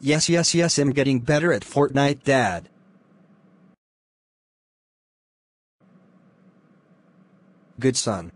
Yes yes yes I'm getting better at Fortnite dad. Good son.